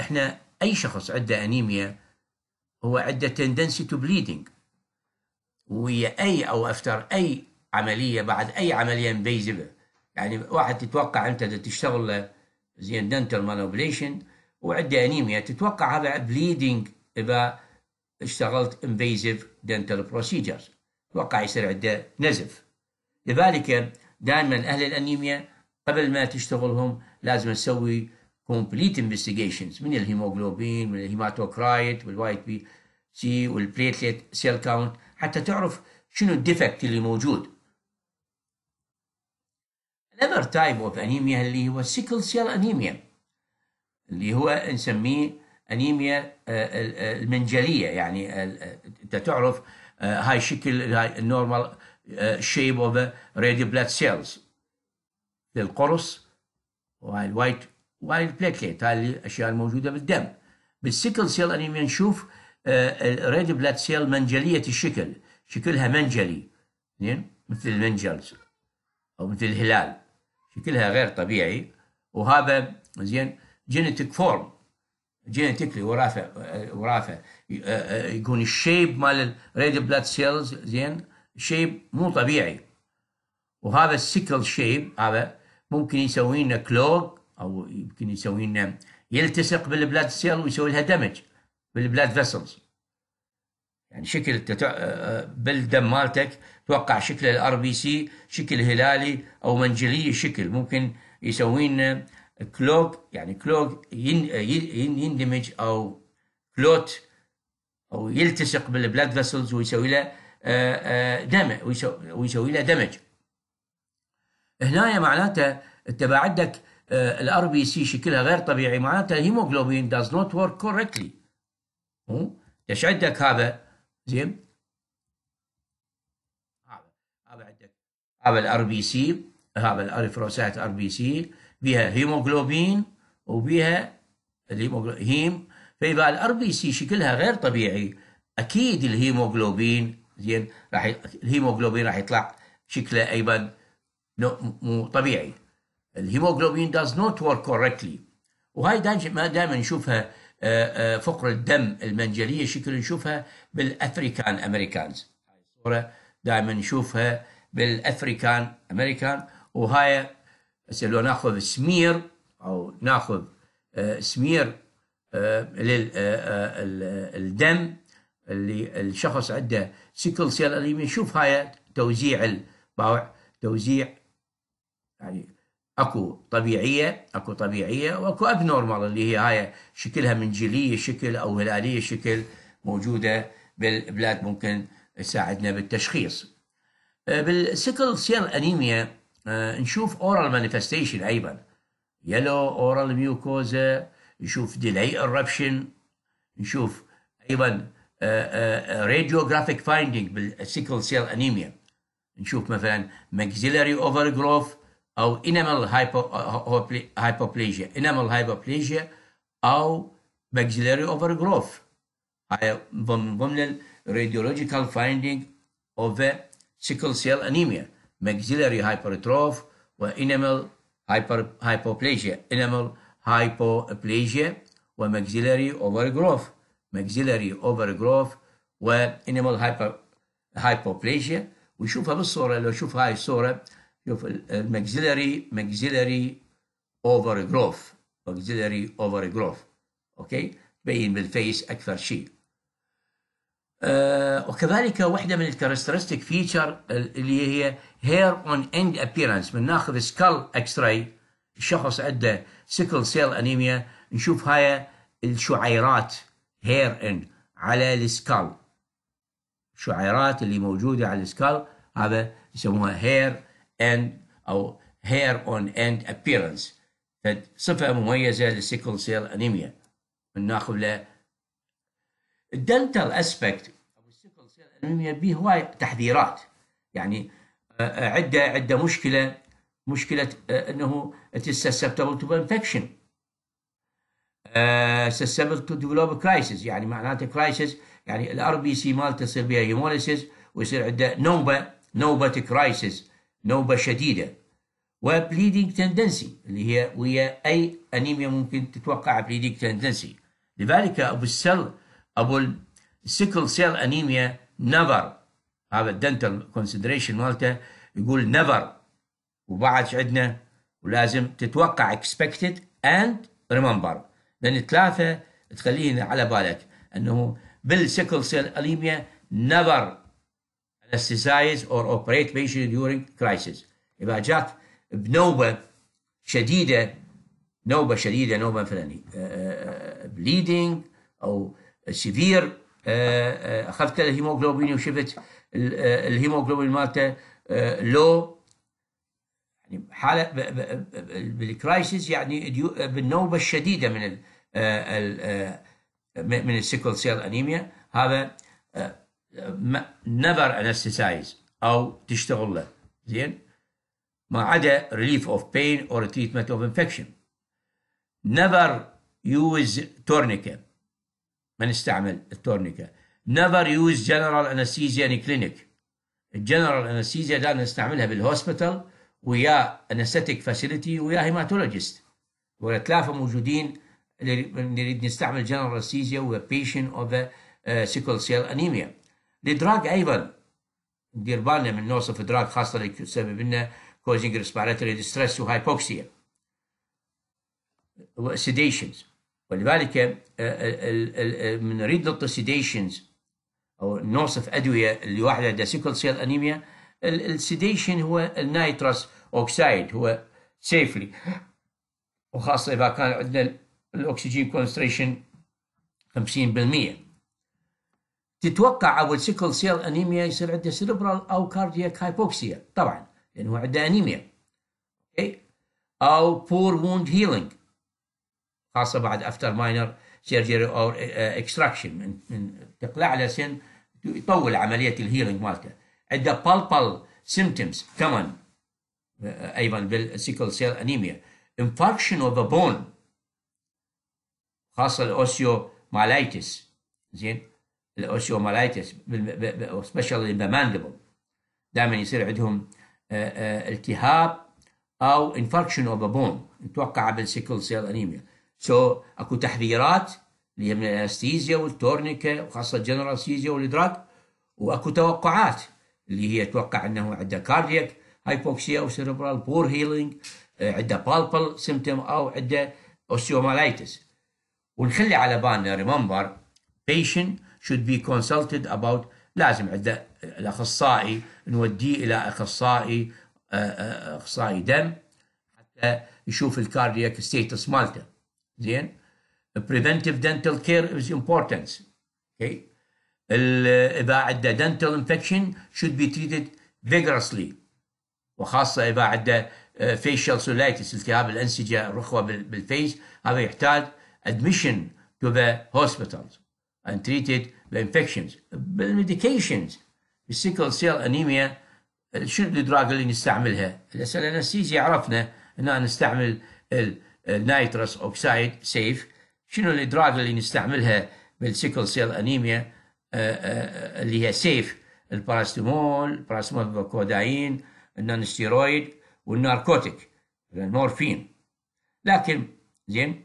A: احنا اي شخص عنده انيميا هو عنده تندنسي تو بليدنج ويا اي او افتر اي عمليه بعد اي عمليه انفيزيف يعني واحد تتوقع انت تشتغل آه، زين دنتال مانوبليشن وعنده انيميا تتوقع هذا بليدنج اذا اشتغلت انفيزيف دنتال بروسيجرز توقع يصير عنده نزف لذلك دائما اهل الانيميا قبل ما تشتغلهم لازم تسوي كومبليت انفستيجيشنز من الهيموغلوبين من الهيماتوكرايت والوايت بي سي والبليتليت سيل كاونت حتى تعرف شنو الديفكت اللي موجود another type of anemia اللي هو sickle cell anemia اللي هو نسميه انيميا آه، آه، المنجليه يعني آه، انت تعرف هاي شكل هاي النورمال Uh, shape of the uh, red blood cells القرص وهالوايت وايت بلاتليت هاي الاشياء الموجوده بالدم بالسيكل سيل اني نشوف الريد بلاد سيل منجليه الشكل شكلها منجلي زين مثل المنجلز او مثل الهلال شكلها غير طبيعي وهذا زين جينيتيك فورم جينيتيكلي وراثه وراثه uh, يكون الشيب مال الريد بلاد سيلز زين شيب مو طبيعي وهذا السكل شيب هذا ممكن يسوي لنا كلوغ او يمكن يسوي لنا يلتصق بالبلاد سيل ويسوي لها دمج بالبلاد فيسلز يعني شكل بالدم آه، آه، مالتك توقع شكل الار بي سي شكل هلالي او منجلي شكل ممكن يسوي لنا كلوغ يعني كلوغ آه، يندمج او كلوت او يلتصق بالبلاد فيسلز ويسوي له آه، آه، دمج ويسوي له دمج هنا معناته انت عندك الار بي سي شكلها غير طبيعي معناته الهيموجلوبين داز نوت ورك كوركتلي ايش عندك هذا زين هذا هذا عندك هذا الار بي سي هذا الاريثروسايت ار بي سي بها هيموجلوبين وبها الهيموغلوبين هيم فاذا الار بي سي شكلها غير طبيعي اكيد الهيموجلوبين زين راح ي... الهيموجلوبين راح يطلع شكله ايضا مو طبيعي الهيموجلوبين داز نوت ورك كوركتلي وهاي دائما دائما نشوفها آه، آه، فقر الدم المنجليه شكل نشوفها بالافريكان امريكانز الصوره دائما نشوفها بالافريكان امريكان وهاي هسه لو ناخذ سمير او ناخذ آه، سمير للدم اللي الشخص عنده سيكل سيل انيميا شوف هاي توزيع الباوع توزيع يعني اكو طبيعيه اكو طبيعيه واكو اب نورمال اللي هي هاي شكلها من جيليه شكل او هلاليه شكل موجوده بالبلاد ممكن تساعدنا بالتشخيص بالسيكل سيل انيميا نشوف اورال مانيفستيشن ايضا يلو اورال ميوكوزا نشوف ديلي اربشن نشوف ايضا راديوغرافيك فايندينج بالسيكل سيل انيميا نشوف مثلا ماكسيلاري اوفر جروف او انامل هايبوبليجيا انامل هايبوبليجيا او ماكسيلاري اوفر جروف هاي ضمن ضمن الراديولوجيكال فايندينج اوف سيكل سيل انيميا ماكسيلاري هايبرتروف وانامل هايبر هايبوبليجيا انامل هايبوبليجيا وماكسيلاري اوفر جروف maxillary overgrowth وانيمال هايبر hypoplasia ويشوفها بالصوره لو شوف هاي الصوره شوف الماكسيلاري maxillary اوفر جروف ماكسيلاري اوفر جروف اوكي تبين بالفيس اكثر شيء آه وكذلك واحده من الكاركترستيك فيتشر اللي هي هير اون اند ابييرنس بناخذ سكال اكس راي الشخص عنده سيكل سيل انيميا نشوف هاي الشعيرات هير ان على السكال الشعيرات اللي موجودة على السكال هذا يسموها هير اند أو هير اون اند ابيرنس صفة مميزة للسيكل سيل انيميا ناخذ له الدنتال اسبكت او السيكل سيل انيميا به هواي تحذيرات يعني آه، آه، عده عده مشكله مشكله آه، انه it is susceptible to infection سسبل تو ديفلوب كرايسيس يعني معناته كرايسيس يعني الار بي سي مالته يصير بها هيموليسيس ويصير عنده نوبه نوبه كرايسيس نوبه شديده وبليدنج تندنسي اللي هي ويا اي انيميا ممكن تتوقع بليدنج تندنسي لذلك ابو السل ابو السكل سيل انيميا نفر هذا الدنتال كونسيدريشن مالته يقول نفر وبعد عندنا ولازم تتوقع اكسبكتد اند ريمبر لان ثلاثه تخلينا على بالك انه بالسيكل سيل انيميا نيفر anesthetize or operate patient during crisis اذا جات بنوبه شديده نوبه شديده نوبه مثلا بليدنج آه، آه، آه، او سيفير اخذت الهيموجلوبين وشفت الهيموجلوبين مالته لو يعني حاله بالكرايسيس يعني بالنوبه الشديده من آه، آه، من السيكل سيل انيميا هذا نذر آه، انستسايز او تشتغل له زين ما عدا ريليف اوف بين اور تريتمنت اوف انفكشن نذر يوز تورنيكا ما نستعمل التورنيكا نذر يوز جنرال انستيزيا ان كلينيك الجنرال انستيزيا لا نستعملها بالهوسبيتال ويا انستيك فاسيلتي ويا هيماتولوجيست ولا ثلاثه موجودين نريد نستعمل جنرال انستيزيا وبيشن اوف سيكول سيل انيميا الدراج ايضا ندير بالنا من نوصف الدراج خاصه اللي تسبب لنا كوزنج ريسبيراتوري ديستريس وهايبوكسيا وسيديشنز ولذلك uh, uh, من نريد نط سيديشنز او نوصف ادويه اللي واحده عندها سيكول سيل انيميا السيديشن هو النيتروس اوكسايد هو سيفلي وخاصه اذا كان عندنا الاكسجين كونستريشن 50% تتوقع او سيكل سيل انيميا يصير عنده سيربرال او كاردياك هايبوكسيا طبعا لانه عنده انيميا اوكي او بور ووند هيلينج خاصه بعد افتر ماينر سيرجري او اكستراكشن من, تقلع له سن يطول عمليه الهيلينج مالته عنده بالبال سيمتومز كمان ايضا بالسيكل سيل انيميا انفاركشن اوف ذا بون خاصه الاوسيو مالايتس زين الاوسيو مالايتس سبيشالي الماندبل دائما يصير عندهم آه، آه، التهاب او انفكشن اوف بون نتوقع بالسيكل سيل انيميا سو so, اكو تحذيرات اللي هي من الانستيزيا والتورنيكا وخاصه الجنرال سيزيا والادراك واكو توقعات اللي هي توقع انه عنده كاردياك هايبوكسيا او سيربرال بور هيلينج عنده بالبل سيمتوم او عنده اوسيومالايتس ونخلي على بالنا ريمبر patient should be consulted about لازم عند الاخصائي نوديه الى اخصائي آه، آه، اخصائي دم حتى يشوف الكاردياك ستيتس مالته زين preventive dental care is important okay اذا عنده dental infection should be treated vigorously وخاصه اذا عنده آه، facial cellulitis التهاب الانسجه الرخوه بالفيس هذا يحتاج admission to the hospitals and treated the infections. Medications the sickle cell anemia uh, شنو الدراج اللي نستعملها؟ الاسئلة الانستيزي عرفنا ان نستعمل النيتروس اوكسايد سيف شنو الدراج اللي نستعملها بالسيكل سيل انيميا اللي هي سيف الباراستمول باراستمول كوداين النانستيرويد والناركوتيك المورفين لكن زين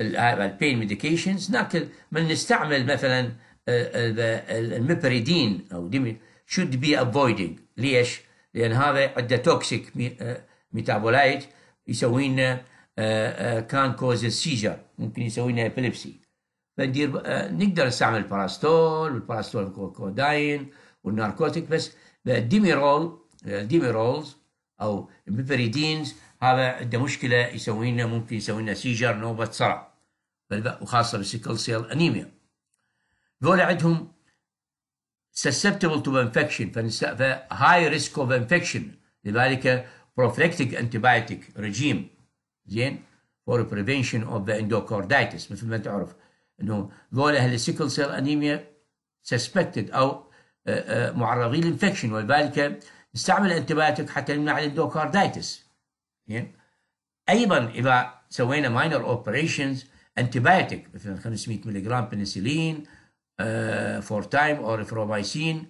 A: البين ميديكيشنز لكن من نستعمل مثلا آه، الميبريدين او شود بي افويدنج ليش؟ لان هذا عنده توكسيك ميتابولايت يسوي لنا كان كوز سيجر ممكن يسوي لنا ابيلبسي فندير آه، نقدر نستعمل الباراستول والباراستول كوداين والناركوتيك بس الديميرول الديميرولز او المبريدينز هذا عنده مشكله يسوي لنا ممكن يسوي لنا سيجر نوبه صرع وخاصه بالسيكل سيل انيميا ذولا عندهم susceptible to infection فهاي ريسك اوف انفكشن لذلك بروفلكتيك انتبايتيك ريجيم زين فور بريفنشن اوف ذا اندوكاردايتس مثل ما تعرف انه ذولا اهل السيكل سيل انيميا سسبكتد او آه، آه، معرضين للانفكشن ولذلك نستعمل انتبايتيك حتى نمنع الاندوكاردايتس إيه؟ ايضا اذا سوينا ماينر اوبريشنز انتبايتك مثلا 500 جرام بنسلين فور تايم اور افرومايسين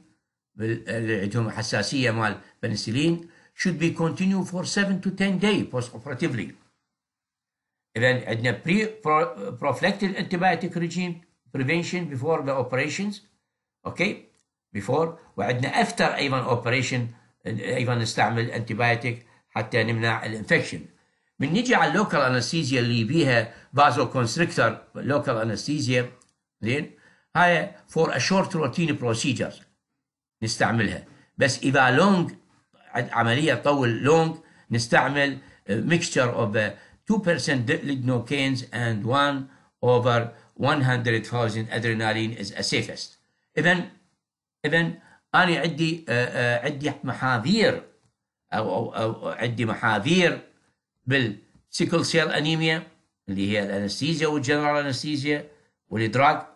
A: اللي عندهم حساسيه مال بنسلين should be continued for 7 to 10 day post operatively. اذا عندنا pre prophylactic antibiotic regime prevention before the operations اوكي بيفور وعندنا after ايضا operation ايضا نستعمل antibiotic حتى نمنع الانفكشن من نيجي على اللوكال انستيزيا اللي بيها فازو كونستريكتر لوكال انستيزيا زين هاي فور ا شورت روتين بروسيجر نستعملها بس اذا لونج عمليه طول لونج نستعمل ميكستشر اوف 2% lignocaines and 1 over 100,000 adrenaline is a safest. اذا اذا انا عندي آه، آه، عندي محاذير أو, أو, أو عندي محاذير بالسيكل سيل أنيميا اللي هي الأنستيزيا والجنرال أنستيزيا والإدراك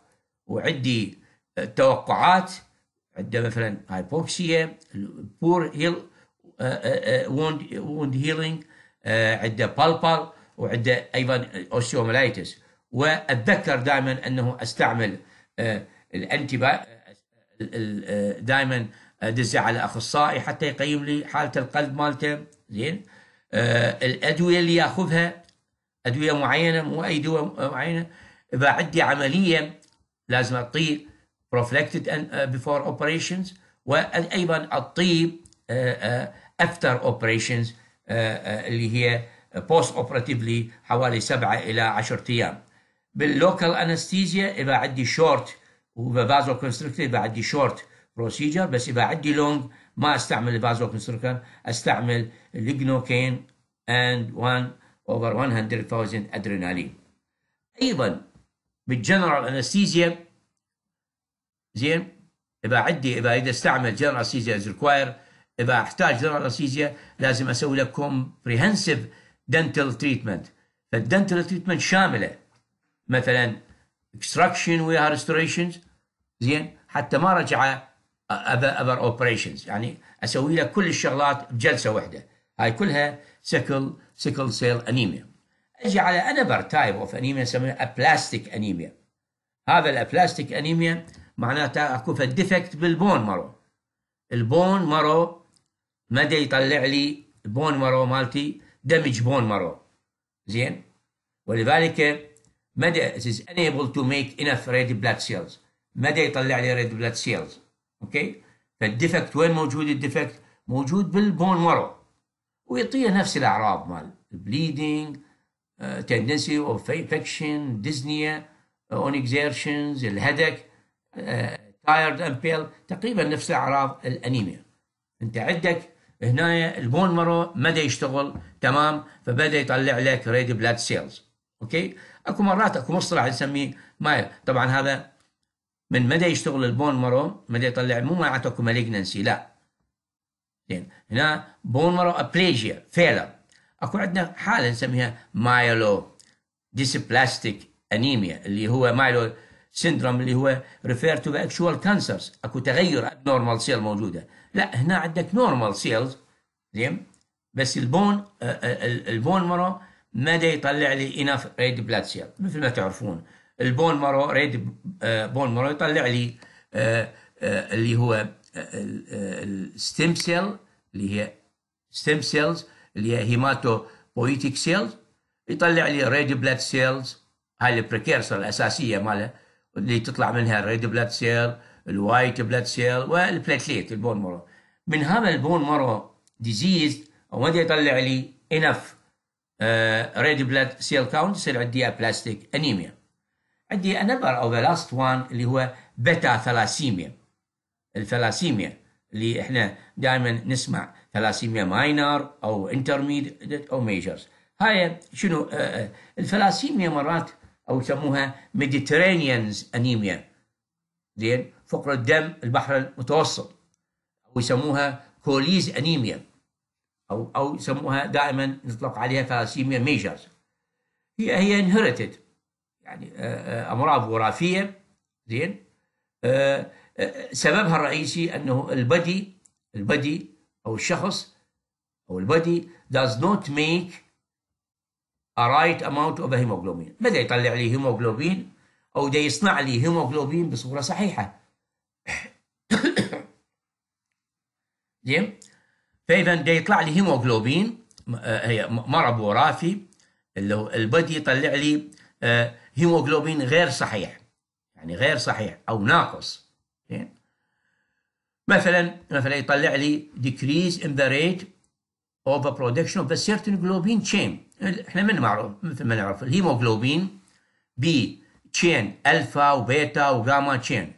A: وعندي توقعات عنده مثلا هايبوكسيا بور هيل ووند ووند هيلينج عنده بالبال وعنده ايضا اوستيوميلايتس واتذكر دائما انه استعمل آه، الانتي آه، آه، دائما ادزه على اخصائي حتى يقيم لي حاله القلب مالته زين آه الادويه اللي ياخذها ادويه معينه مو اي دواء معينه اذا عندي عمليه لازم اطيب بروفلكتد بيفور اوبريشنز وايضا اطيب افتر آه، اوبريشنز آه، آه، اللي هي بوست اوبراتيفلي حوالي سبعه الى 10 ايام باللوكال انستيزيا اذا عندي شورت وبازو كونستركتيف اذا عندي شورت بروسيجر بس اذا عندي لونج ما استعمل كونستركتر استعمل لجنوكين اند 1 اوفر 100000 ادرينالين ايضا بالجنرال انستيزيا زين اذا عندي اذا اذا استعمل جنرال انستيزيا از ريكواير اذا احتاج جنرال انستيزيا لازم اسوي لك كومبريهنسيف دنتال تريتمنت فالدنتال تريتمنت شامله مثلا اكستراكشن وياها ريستوريشنز زين حتى ما رجعه اذر اذر اوبريشنز يعني اسوي لك كل الشغلات بجلسه واحده هاي كلها سيكل سيكل سيل انيميا اجي على انبر تايب اوف انيميا نسميها ابلاستيك انيميا هذا الابلاستيك انيميا معناتها اكو ديفكت بالبون مرو البون مرو مدى يطلع لي بون مرو مالتي دمج بون مرو زين ولذلك مدى it is unable to make enough red blood cells مدى يطلع لي red blood cells اوكي فالديفكت وين موجود الديفكت موجود بالبون مرو ويعطيه نفس الاعراض مال بليدنج تندنسي او فيكشن ديزنيا اون اكزيرشنز الهدك تايرد آه، امبيل تقريبا نفس الاعراض الانيميا انت عندك هنا البون مرو مدى يشتغل تمام فبدا يطلع لك ريد بلاد سيلز اوكي اكو مرات اكو مصطلح نسميه مايل طبعا هذا من مدى يشتغل البون مارو مدى يطلع مو معناته مالجنسي لا زين هنا بون مارو ابليجيا فيلر اكو عندنا حاله نسميها مايلو ديسبلاستيك انيميا اللي هو مايلو سيندروم اللي هو ريفير تو اكشوال كانسرز اكو تغير نورمال سيل موجوده لا هنا عندك نورمال سيلز زين بس البون آه، آه، البون مرو ما يطلع لي اناف ريد بلاد سيل مثل ما تعرفون البون مارو آه، ريد بون مارو يطلع لي آه، آه، اللي هو الستيم سيل اللي هي ستيم سيلز اللي هي هيماتو بويتيك سيلز يطلع لي ريد بلاد سيلز هاي البريكيرسر الاساسيه ماله اللي تطلع منها الريد بلاد سيل الوايت بلاد سيل والبلاتليت البون مارو من هذا البون مارو ديزيز او ما يطلع لي انف ريد بلاد سيل كاونت يصير عندي بلاستيك انيميا عندي another او the last one اللي هو بيتا ثلاسيميا الثلاسيميا اللي احنا دائما نسمع ثلاسيميا ماينر او انترميديت او ميجرز هاي شنو آه، آه، الثلاسيميا مرات او يسموها ميديترينيانز انيميا زين فقر الدم البحر المتوسط او يسموها كوليز انيميا او او يسموها دائما نطلق عليها ثلاسيميا ميجرز هي هي انهرتد يعني آه، آه، امراض وراثيه زين آه، سببها الرئيسي انه البدي البدي او الشخص او البدي does not make a right amount of hemoglobin ماذا يطلع لي هيموغلوبين او دا يصنع لي هيموغلوبين بصوره صحيحه زين فاذا دا يطلع لي هيموغلوبين هي مرض وراثي اللي هو البدي يطلع لي هيموجلوبين غير صحيح يعني غير صحيح او ناقص زين مثلا مثلا يطلع لي decrease in the rate of the production of a certain globin chain احنا من معروف مثل ما نعرف الهيموجلوبين بي تشين الفا وبيتا وجاما تشين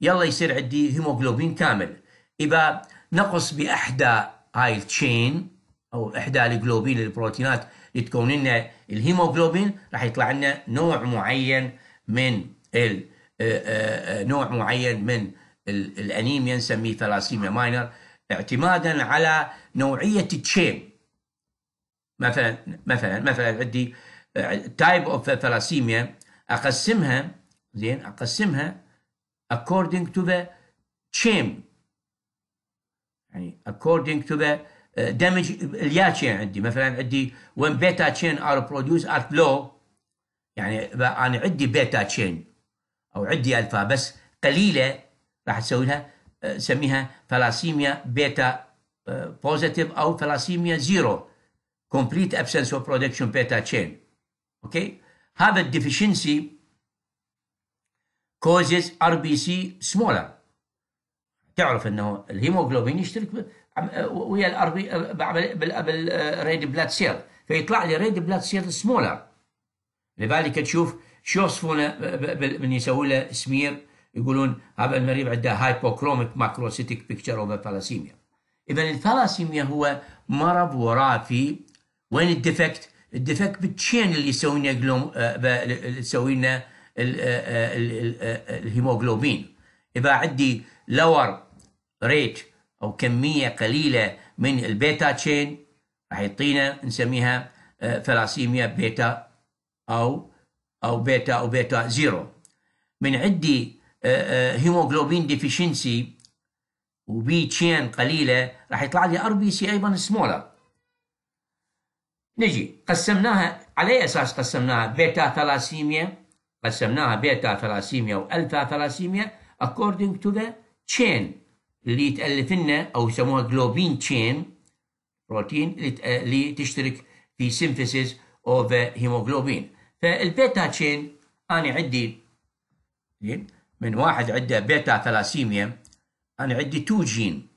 A: يلا يصير عندي هيموجلوبين كامل اذا نقص باحدى هاي التشين او احدى الجلوبين البروتينات يتكون لنا الهيموجلوبين راح يطلع لنا نوع معين من ال آه، آه، آه، نوع معين من الانيميا نسميه ثلاسيميا ماينر اعتمادا على نوعيه التشين مثلا مثلا مثلا عندي تايب اوف ثلاسيميا اقسمها زين اقسمها according to the chain يعني according to the دامج اليا تشين عندي مثلا عندي وين بيتا تشين ار برودوس ار فلو يعني انا عندي بيتا تشين او عندي الفا بس قليله راح تسوي لها سميها ثلاسيميا بيتا بوزيتيف او ثلاسيميا زيرو كومبليت ابسنس اوف برودكشن بيتا تشين اوكي هذا الديفشنسي كوزز ار بي سي سمولر تعرف انه الهيموغلوبين يشترك ويا الاربي بالريد بلاد سيل فيطلع لي ريد بلاد سيل سمولر لذلك تشوف شو يوصفونه من يسوي له سمير يقولون هذا المريض عنده هايبوكروميك ماكروسيتيك بيكتشر اوف ثالاسيميا اذا الثالاسيميا هو مرض وراثي وين الديفكت؟ الديفكت بالتشين اللي يسوي آه، لنا يسوي لنا آه، آه، الهيموجلوبين اذا عندي لور ريت أو كمية قليلة من البيتا تشين راح يعطينا نسميها ثلاسيميا آه، بيتا أو أو بيتا أو بيتا زيرو من عندي هيموغلوبين ديفيشنسي وبي تشين قليلة راح يطلع لي ار بي سي أيضا سمولر نجي قسمناها على أي أساس قسمناها بيتا ثلاسيميا قسمناها بيتا ثلاسيميا والفا ثلاسيميا according to the chain اللي تالف لنا او يسموها جلوبين تشين بروتين اللي تشترك في سينثيسيس اوف هيموجلوبين فالبيتا تشين انا عندي زين من واحد عنده بيتا ثلاسيميا انا عندي تو جين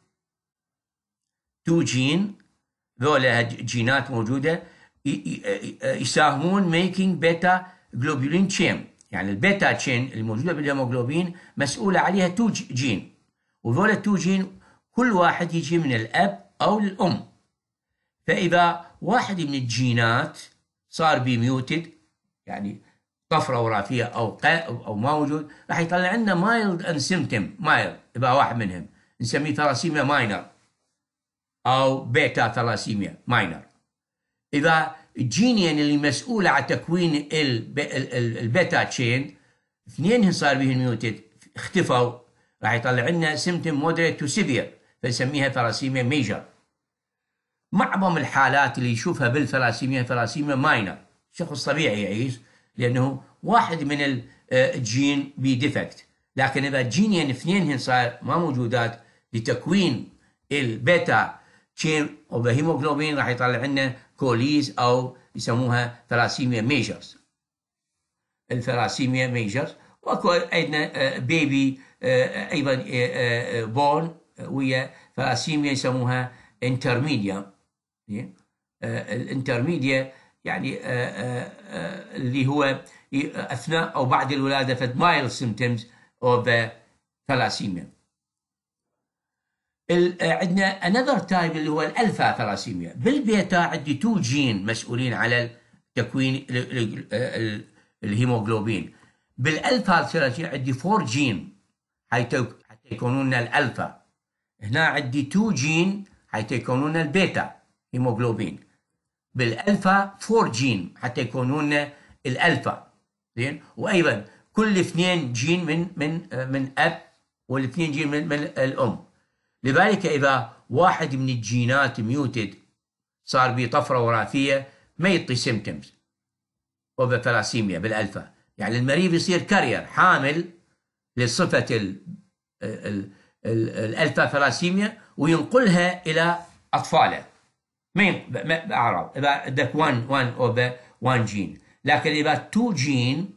A: تو جين ذولا جينات موجوده يساهمون ميكينج بيتا جلوبولين تشين يعني البيتا تشين الموجوده بالهيموجلوبين مسؤوله عليها تو جين وذول التوجين كل واحد يجي من الأب أو الأم فإذا واحد من الجينات صار بي ميوتد يعني طفره وراثيه او او ما موجود راح يطلع لنا مايلد ان سيمتم مايلد إذا واحد منهم نسميه ثلاسيميا ماينر او بيتا ثلاسيميا ماينر اذا الجينين اللي مسؤوله عن تكوين البيتا تشين اثنين صار بهم ميوتد اختفوا راح يطلع لنا سمتم مودريت تو سيفير فنسميها ثلاسيميا ميجر معظم الحالات اللي يشوفها بالثلاسيميا ثلاسيميا ماينر شخص طبيعي يعيش لانه واحد من الجين بي ديفكت لكن اذا جينين اثنينهن صار ما موجودات لتكوين البيتا تشين او الهيموغلوبين راح يطلع لنا كوليز او يسموها ثلاسيميا ميجرز الثلاسيميا ميجرز واكو عندنا بيبي آه، آه، ايضا بون آه، آه، ويا فاسيميا يسموها انترميديا الانترميديا يعني اللي هو اثناء او بعد الولاده فد مايل سيمتمز اوف ثلاسيميا عندنا انذر تايب اللي هو الالفا ثلاسيميا بالبيتا عندي تو جين مسؤولين على تكوين الهيموغلوبين بالالفا ثلاسيميا عندي فور جين حتى يكونون الألفا هنا عندي تو جين حتى يكونون البيتا هيموغلوبين بالألفا فور جين حتى يكونون الألفا زين وأيضا كل اثنين جين من من من أب والاثنين جين من, من الأم لذلك إذا واحد من الجينات ميوتد صار به طفرة وراثية ما يعطي سيمتمز اوفر ثلاسيميا بالالفا يعني المريض يصير كارير حامل لصفة الألفا ثلاسيميا وينقلها إلى أطفاله ما أعراض إذا عندك 1 1 أوفر 1 جين لكن إذا 2 جين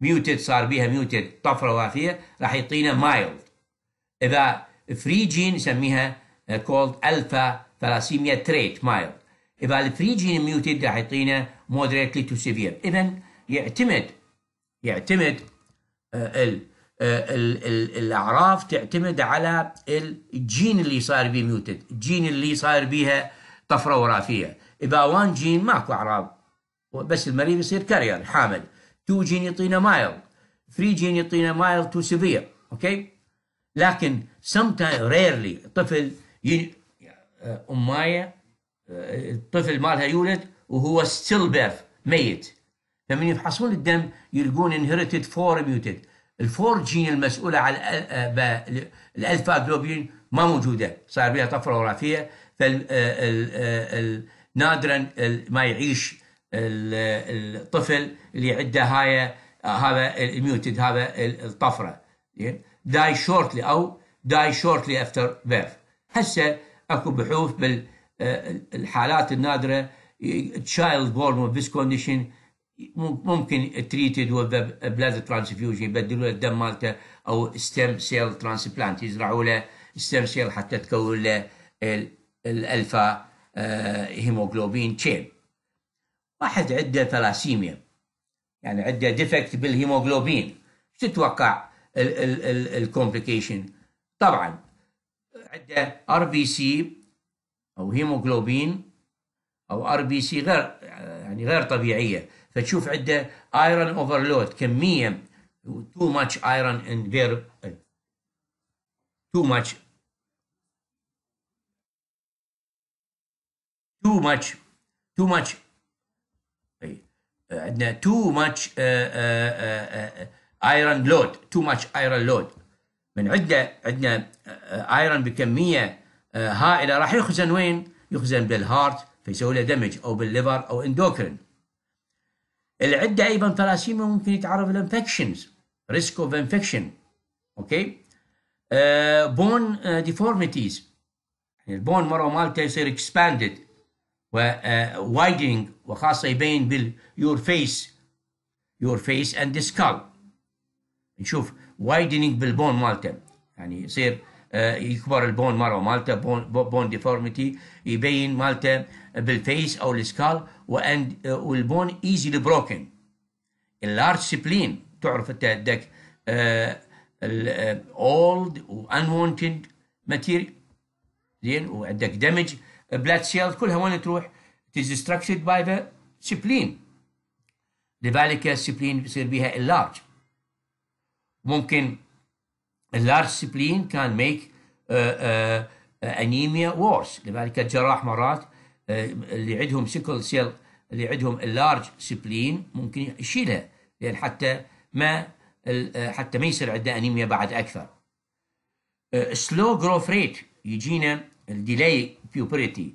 A: ميوتد صار بيها ميوتد طفرة وافية راح يعطينا مايلد إذا 3 جين يسميها كولد ألفا ثلاسيميا تريت مايلد إذا الفري جين ميوتد راح يعطينا مودريتلي تو سيفير إذا يعتمد يعتمد آه، الاعراف تعتمد على الجين اللي صاير بيه ميوتد الجين اللي صاير بيها طفره وراثيه اذا وان جين ماكو اعراض بس المريض يصير كارير حامل تو جين يعطينا مايل ثري جين يعطينا مايل تو سيفير اوكي لكن سم ريرلي طفل ي... آه، امايه آه، الطفل مالها يولد وهو ستيل بيرث ميت لما يفحصون الدم يلقون انهرتد فور ميوتد الفور جين المسؤوله على آه، الالفا جلوبين ما موجوده صار بها طفره وراثيه آه، آه، نادرا ما يعيش الطفل اللي عنده هاي هذا الميوتد هذا الطفره داي شورتلي او داي شورتلي افتر بيرث هسه اكو بحوث بالحالات النادره تشايلد بورن وذ كونديشن ممكن تريتد بلاد ترانسفيوجن يبدلوا له الدم مالته او ستيم سيل ترانسبلانت يزرعوا له ستيم سيل حتى تكون له الالفا هيموغلوبين آه، تشين واحد عنده ثلاسيميا يعني عنده ديفكت بالهيموغلوبين تتوقع الكومبليكيشن طبعا عنده ار بي سي او هيموغلوبين او ار بي سي غير آه، يعني غير طبيعيه فتشوف عنده ايرون اوفرلود كميه تو ماتش ايرون ان فير تو ماتش تو ماتش تو ماتش عندنا تو ماتش ايرون لود تو ماتش ايرون لود من عده عندنا ايرون آه، بكميه آه، هائله راح يخزن وين؟ يخزن بالهارت فيسوي له دمج او بالليفر او اندوكرين العده ايضا ثلاسيميا ممكن يتعرض للانفكشنز ريسك اوف انفكشن اوكي بون ديفورميتيز يعني البون مره مالته يصير اكسباندد وايدنج آه، وخاصه يبين باليور فيس يور فيس اند سكال نشوف وايدنج بالبون مالته يعني يصير آه، يكبر البون مره مالته بون, بون ديفورميتي يبين مالته بالفيس او السكال واند آه، والبون ايزيلي بروكن اللارج سبلين تعرف انت عندك اولد وانونتد ماتيريال زين وعندك دامج بلاد سيل كلها وين تروح تيز باي ذا سبلين لذلك السبلين بيصير بها اللارج ممكن اللارج سبلين spleen can make وورس uh, uh, لذلك الجراح مرات uh, اللي عندهم سيكل سيل اللي عندهم اللارج سبلين ممكن يشيلها لان حتى ما حتى ما يصير عنده انيميا بعد اكثر سلو جروف ريت يجينا الديلي بيوبريتي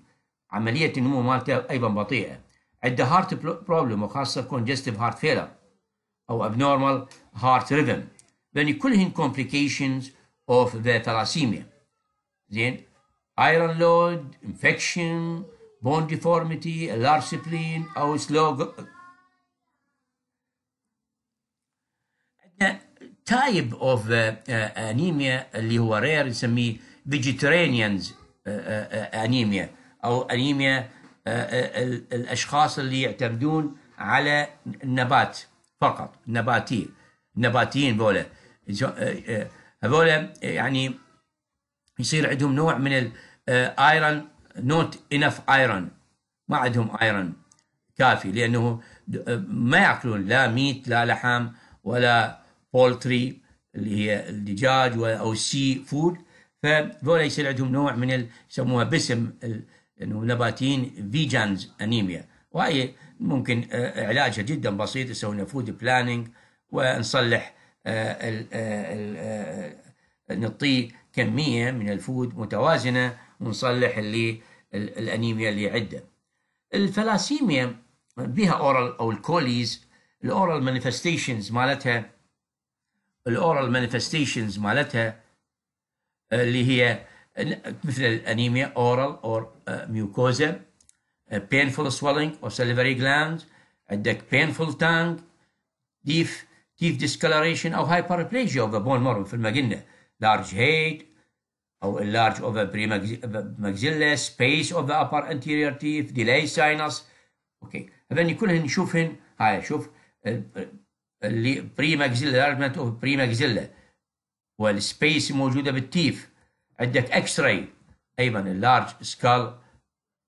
A: عمليه النمو مالته ايضا بطيئه عنده هارت بروبلم وخاصه كونجستيف هارت فيلر او ابنورمال هارت ريذم يعني كلهن complications of the thalassemia زين iron load infection bone deformity large spleen او slow عندنا تايب اوف انيميا اللي هو rare نسميه uh, uh, uh, anemia او uh, انيميا الاشخاص اللي يعتمدون على النبات فقط نباتي نباتيين بوله آه، آه، هذول آه، يعني يصير عندهم نوع من الايرون نوت انف ايرون ما عندهم ايرون كافي لانه ما ياكلون لا ميت لا لحم ولا بولتري اللي هي الدجاج او السي فود فذولا يصير عندهم نوع من يسموها باسم انه نباتيين فيجانز انيميا وهي ممكن علاجها جدا بسيط يسوون فود بلاننج ونصلح آه، آه، آه، نعطيه كميه من الفود متوازنه ونصلح اللي الانيميا اللي عنده. الفلاسيميا بها اورال او الكوليز الاورال مانيفستيشنز مالتها الاورال مانيفستيشنز مالتها اللي هي مثل الانيميا اورال اور ميوكوزا painful swelling or salivary glands عندك painful tongue deep كيف discoloration او hyperplasia اوف the بون مارو مثل ما قلنا لارج هيد او اللارج اوف بري ماكزيلا سبيس اوف ذا ابر انتيريور تيف ديلاي ساينس اوكي هذني كلهن نشوفهن هاي شوف اللي بري ماكزيلا of اوف بري ماكزيلا والسبيس موجوده بالتيف عندك اكس راي ايضا اللارج سكال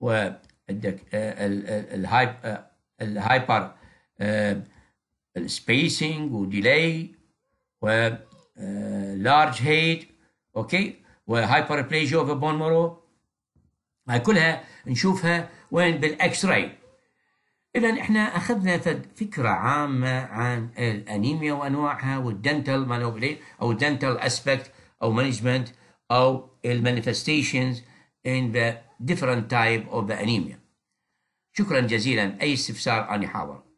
A: وعندك آه، الهايبر السبيسنج وديلي و لارج هيد اوكي وهايبر بليجيا اوف بون مورو هاي كلها نشوفها وين بالاكس راي اذا احنا اخذنا فكره عامه عن الانيميا وانواعها والدنتال مانوبلي او دنتال اسبكت او مانجمنت او المانيفستيشنز ان ذا ديفرنت تايب اوف ذا انيميا شكرا جزيلا اي استفسار اني حاضر